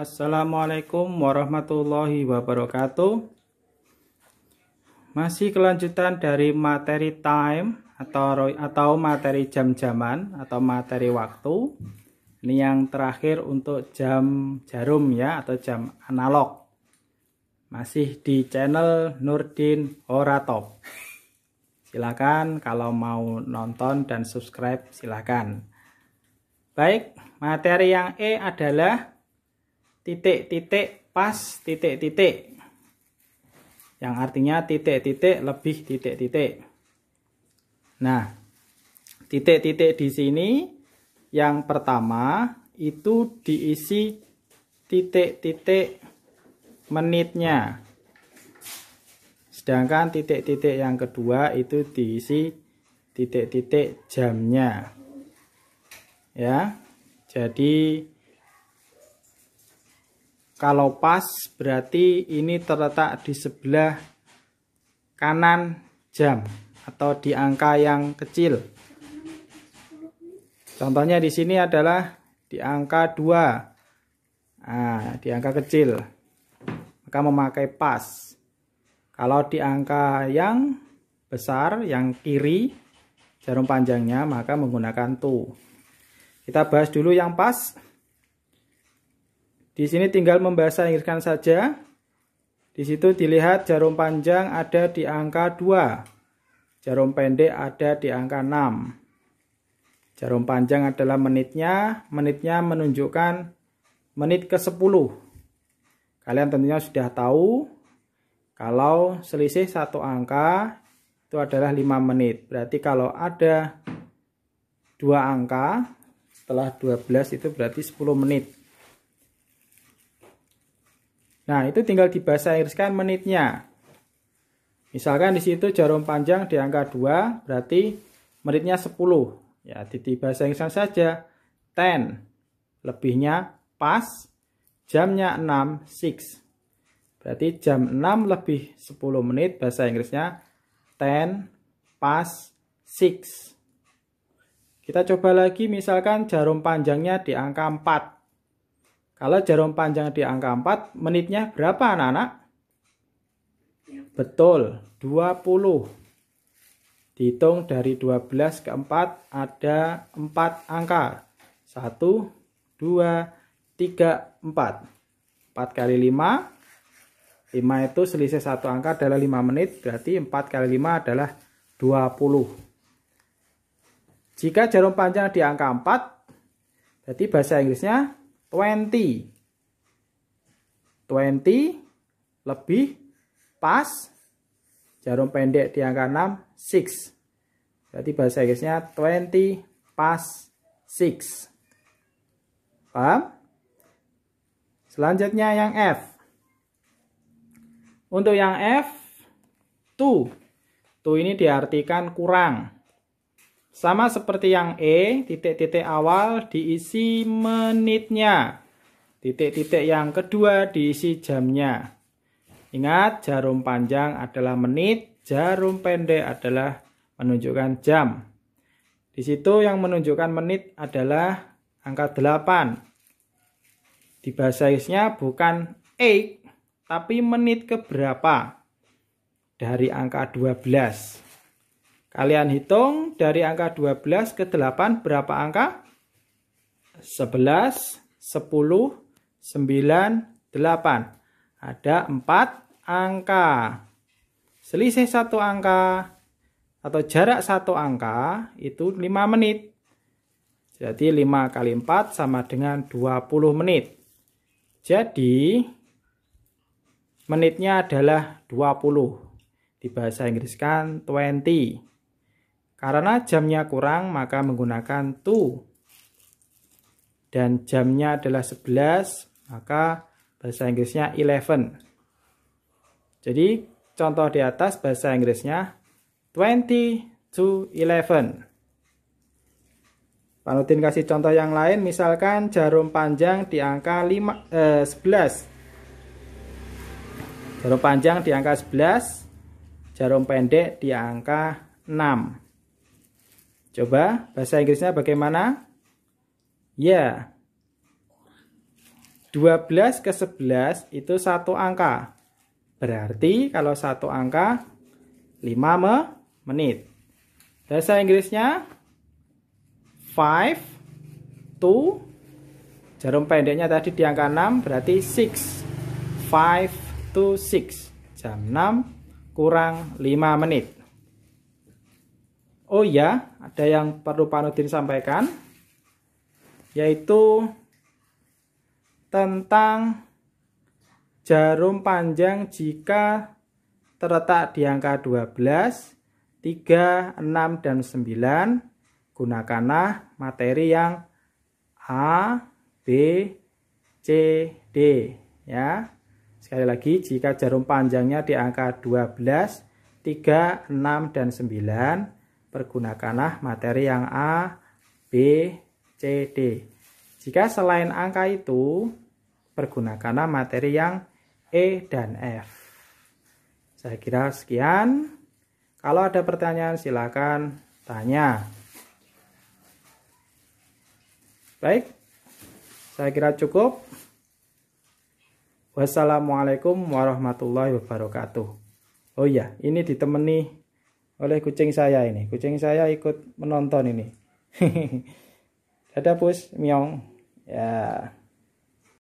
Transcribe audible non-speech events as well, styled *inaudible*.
Assalamualaikum warahmatullahi wabarakatuh Masih kelanjutan dari materi time atau, atau materi jam-jaman atau materi waktu Ini yang terakhir untuk jam jarum ya atau jam analog Masih di channel Nurdin Horatop Silakan kalau mau nonton dan subscribe silakan Baik, materi yang E adalah titik titik pas titik titik yang artinya titik-titik lebih titik-titik. Nah, titik-titik di sini yang pertama itu diisi titik-titik menitnya. Sedangkan titik-titik yang kedua itu diisi titik-titik jamnya. Ya. Jadi kalau pas berarti ini terletak di sebelah kanan jam atau di angka yang kecil. Contohnya di sini adalah di angka 2. Nah, di angka kecil. Maka memakai pas. Kalau di angka yang besar, yang kiri, jarum panjangnya, maka menggunakan tu. Kita bahas dulu yang pas. Di sini tinggal membahasa Inggriskan saja. Di situ dilihat jarum panjang ada di angka 2. Jarum pendek ada di angka 6. Jarum panjang adalah menitnya. Menitnya menunjukkan menit ke-10. Kalian tentunya sudah tahu kalau selisih satu angka itu adalah 5 menit. Berarti kalau ada dua angka setelah 12 itu berarti 10 menit. Nah, itu tinggal dibasairkan menitnya. Misalkan di situ jarum panjang di angka 2, berarti menitnya 10. Ya, dibasairkan saja. 10. Lebihnya pas. Jamnya 6, 6. Berarti jam 6 lebih 10 menit bahasa Inggrisnya 10 pas 6. Kita coba lagi misalkan jarum panjangnya di angka 4. Kalau jarum panjang di angka 4, menitnya berapa anak-anak? Betul, 20. Dihitung dari 12 ke 4 ada 4 angka. 1, 2, 3, 4. 4 kali 5. 5 itu selisih 1 angka adalah 5 menit. Berarti 4 kali 5 adalah 20. Jika jarum panjang di angka 4, berarti bahasa Inggrisnya 20. 20 lebih pas jarum pendek di angka 6 6 berarti bahasa Inggrisnya 20 pas 6 paham selanjutnya yang F untuk yang F 2 2 ini diartikan kurang sama seperti yang E, titik-titik awal diisi menitnya. Titik-titik yang kedua diisi jamnya. Ingat, jarum panjang adalah menit, jarum pendek adalah menunjukkan jam. Di situ yang menunjukkan menit adalah angka 8. Di bahasa bukan 8, tapi menit keberapa dari angka 12. Kalian hitung dari angka 12 ke 8 berapa angka? 11, 10, 9, 8. Ada 4 angka. Selisih satu angka atau jarak satu angka itu 5 menit. Jadi 5 kali 4 sama dengan 20 menit. Jadi menitnya adalah 20. Di bahasa Inggris kan 20. Karena jamnya kurang, maka menggunakan to. Dan jamnya adalah 11, maka bahasa Inggrisnya 11. Jadi, contoh di atas bahasa Inggrisnya 20 to 11. Panutin kasih contoh yang lain, misalkan jarum panjang di angka 5, eh, 11. Jarum panjang di angka 11, jarum pendek di angka 6. Coba bahasa Inggrisnya bagaimana? Ya. 12 ke 11 itu satu angka. Berarti kalau satu angka 5 me menit. Bahasa Inggrisnya 5 to jarum pendeknya tadi di angka 6 berarti 6 5 to 6 jam 6 kurang 5 menit oh ya ada yang perlu Nudin sampaikan yaitu tentang jarum panjang jika terletak di angka 12 3, 6, dan 9 gunakanlah materi yang A, B, C, D ya. Sekali lagi jika jarum panjangnya di angka 12, 3, 6, dan 9 pergunakanlah materi yang A, B, C, D. Jika selain angka itu, pergunakanlah materi yang E dan F. Saya kira sekian. Kalau ada pertanyaan silakan tanya. Baik, saya kira cukup. Wassalamualaikum warahmatullahi wabarakatuh. Oh iya, ini ditemani oleh kucing saya ini. Kucing saya ikut menonton ini. *laughs* ada pus, miong. Ya.